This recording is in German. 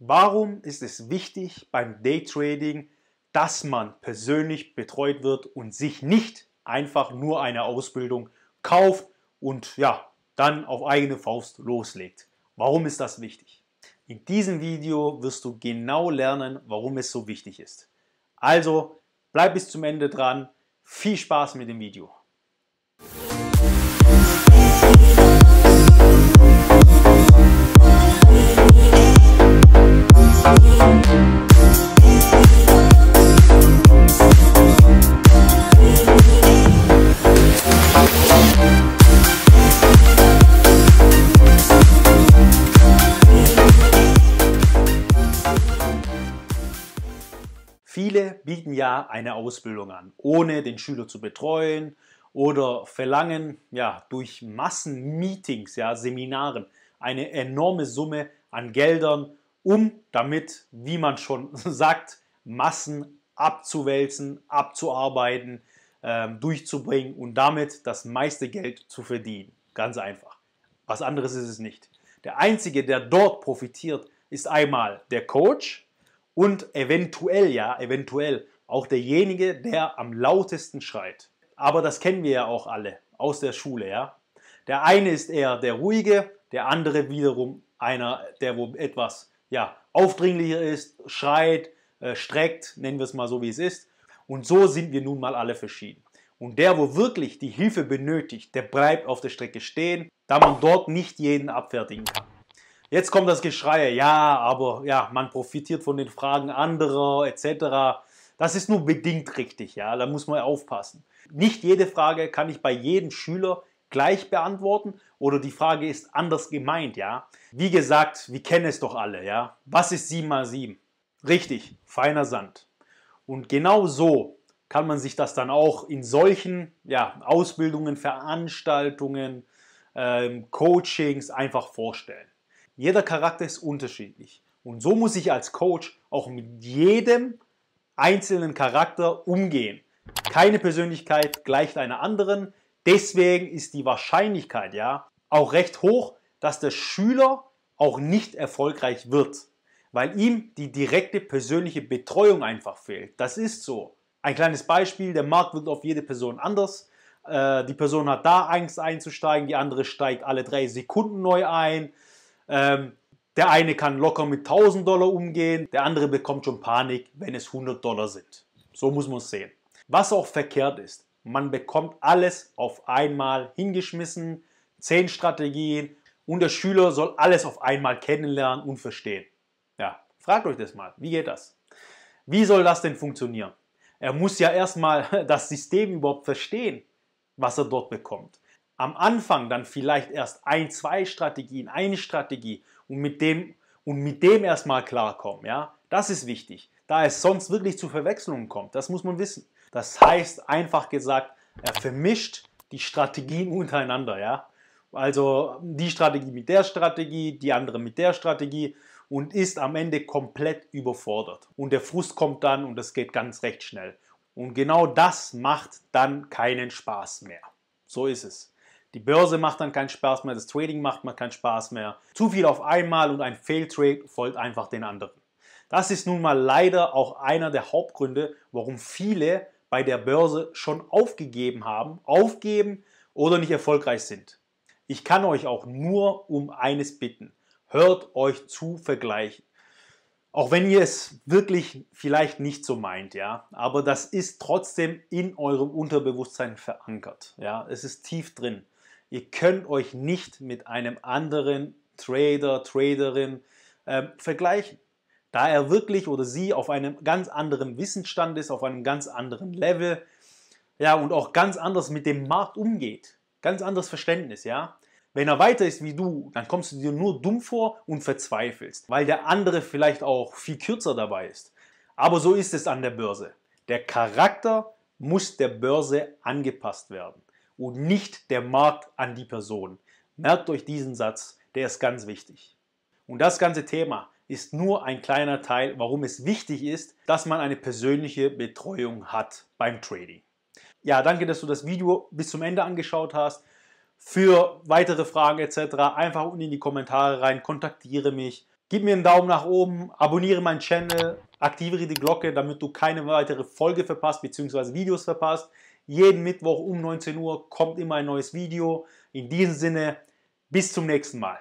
Warum ist es wichtig beim Daytrading, dass man persönlich betreut wird und sich nicht einfach nur eine Ausbildung kauft und ja, dann auf eigene Faust loslegt? Warum ist das wichtig? In diesem Video wirst du genau lernen, warum es so wichtig ist. Also bleib bis zum Ende dran. Viel Spaß mit dem Video. bieten ja eine Ausbildung an, ohne den Schüler zu betreuen oder verlangen ja durch Massenmeetings, ja Seminaren eine enorme Summe an Geldern, um damit, wie man schon sagt, Massen abzuwälzen, abzuarbeiten, ähm, durchzubringen und damit das meiste Geld zu verdienen. Ganz einfach. Was anderes ist es nicht. Der einzige, der dort profitiert, ist einmal der Coach, und eventuell, ja, eventuell auch derjenige, der am lautesten schreit. Aber das kennen wir ja auch alle aus der Schule, ja. Der eine ist eher der ruhige, der andere wiederum einer, der wo etwas ja, aufdringlicher ist, schreit, äh, streckt, nennen wir es mal so, wie es ist. Und so sind wir nun mal alle verschieden. Und der, wo wirklich die Hilfe benötigt, der bleibt auf der Strecke stehen, da man dort nicht jeden abfertigen kann. Jetzt kommt das Geschrei, ja, aber ja, man profitiert von den Fragen anderer etc. Das ist nur bedingt richtig, ja, da muss man aufpassen. Nicht jede Frage kann ich bei jedem Schüler gleich beantworten oder die Frage ist anders gemeint, ja. Wie gesagt, wir kennen es doch alle, ja. Was ist 7 mal 7? Richtig, feiner Sand. Und genau so kann man sich das dann auch in solchen ja, Ausbildungen, Veranstaltungen, ähm, Coachings einfach vorstellen. Jeder Charakter ist unterschiedlich. Und so muss ich als Coach auch mit jedem einzelnen Charakter umgehen. Keine Persönlichkeit gleicht einer anderen. Deswegen ist die Wahrscheinlichkeit ja auch recht hoch, dass der Schüler auch nicht erfolgreich wird, weil ihm die direkte persönliche Betreuung einfach fehlt. Das ist so. Ein kleines Beispiel, der Markt wird auf jede Person anders. Äh, die Person hat da Angst einzusteigen, die andere steigt alle drei Sekunden neu ein. Ähm, der eine kann locker mit 1000 Dollar umgehen, der andere bekommt schon Panik, wenn es 100 Dollar sind. So muss man es sehen. Was auch verkehrt ist, man bekommt alles auf einmal hingeschmissen, 10 Strategien und der Schüler soll alles auf einmal kennenlernen und verstehen. Ja, fragt euch das mal, wie geht das? Wie soll das denn funktionieren? Er muss ja erstmal das System überhaupt verstehen, was er dort bekommt am Anfang dann vielleicht erst ein, zwei Strategien, eine Strategie und mit dem, und mit dem erstmal klarkommen. Ja? Das ist wichtig, da es sonst wirklich zu Verwechslungen kommt. Das muss man wissen. Das heißt einfach gesagt, er vermischt die Strategien untereinander. Ja? Also die Strategie mit der Strategie, die andere mit der Strategie und ist am Ende komplett überfordert. Und der Frust kommt dann und das geht ganz recht schnell. Und genau das macht dann keinen Spaß mehr. So ist es. Die Börse macht dann keinen Spaß mehr, das Trading macht mir keinen Spaß mehr. Zu viel auf einmal und ein Failtrade folgt einfach den anderen. Das ist nun mal leider auch einer der Hauptgründe, warum viele bei der Börse schon aufgegeben haben, aufgeben oder nicht erfolgreich sind. Ich kann euch auch nur um eines bitten. Hört euch zu vergleichen. Auch wenn ihr es wirklich vielleicht nicht so meint, ja, aber das ist trotzdem in eurem Unterbewusstsein verankert, ja, es ist tief drin. Ihr könnt euch nicht mit einem anderen Trader, Traderin äh, vergleichen, da er wirklich oder sie auf einem ganz anderen Wissensstand ist, auf einem ganz anderen Level, ja, und auch ganz anders mit dem Markt umgeht. Ganz anderes Verständnis, ja. Wenn er weiter ist wie du, dann kommst du dir nur dumm vor und verzweifelst, weil der andere vielleicht auch viel kürzer dabei ist. Aber so ist es an der Börse. Der Charakter muss der Börse angepasst werden und nicht der Markt an die Person. Merkt euch diesen Satz, der ist ganz wichtig. Und das ganze Thema ist nur ein kleiner Teil, warum es wichtig ist, dass man eine persönliche Betreuung hat beim Trading. Ja, danke, dass du das Video bis zum Ende angeschaut hast. Für weitere Fragen etc. einfach unten in die Kommentare rein, kontaktiere mich, gib mir einen Daumen nach oben, abonniere meinen Channel, aktiviere die Glocke, damit du keine weitere Folge verpasst bzw. Videos verpasst. Jeden Mittwoch um 19 Uhr kommt immer ein neues Video. In diesem Sinne, bis zum nächsten Mal.